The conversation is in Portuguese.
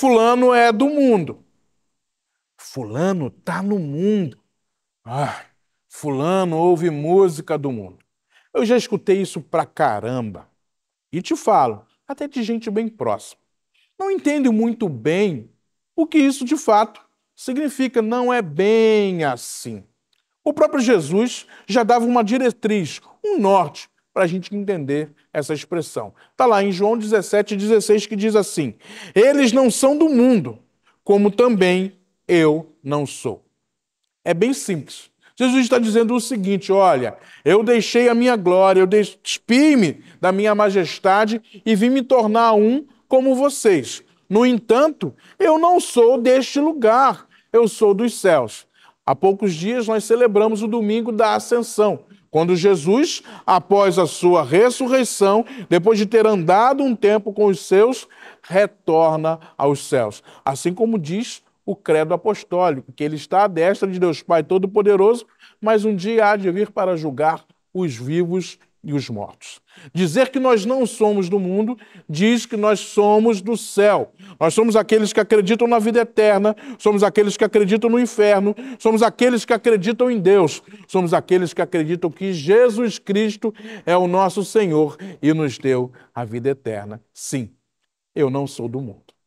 Fulano é do mundo. Fulano está no mundo. Ah, fulano ouve música do mundo. Eu já escutei isso pra caramba. E te falo, até de gente bem próxima. Não entendo muito bem o que isso de fato significa. Não é bem assim. O próprio Jesus já dava uma diretriz, um norte, para a gente entender essa expressão. Está lá em João 17, 16, que diz assim: Eles não são do mundo, como também eu não sou. É bem simples. Jesus está dizendo o seguinte: olha, eu deixei a minha glória, eu despi-me da minha majestade e vim me tornar um como vocês. No entanto, eu não sou deste lugar, eu sou dos céus. Há poucos dias nós celebramos o domingo da Ascensão, quando Jesus, após a sua ressurreição, depois de ter andado um tempo com os seus, retorna aos céus. Assim como diz o credo apostólico, que ele está à destra de Deus Pai Todo-Poderoso, mas um dia há de vir para julgar os vivos e e os mortos. Dizer que nós não somos do mundo diz que nós somos do céu. Nós somos aqueles que acreditam na vida eterna, somos aqueles que acreditam no inferno, somos aqueles que acreditam em Deus, somos aqueles que acreditam que Jesus Cristo é o nosso Senhor e nos deu a vida eterna. Sim, eu não sou do mundo.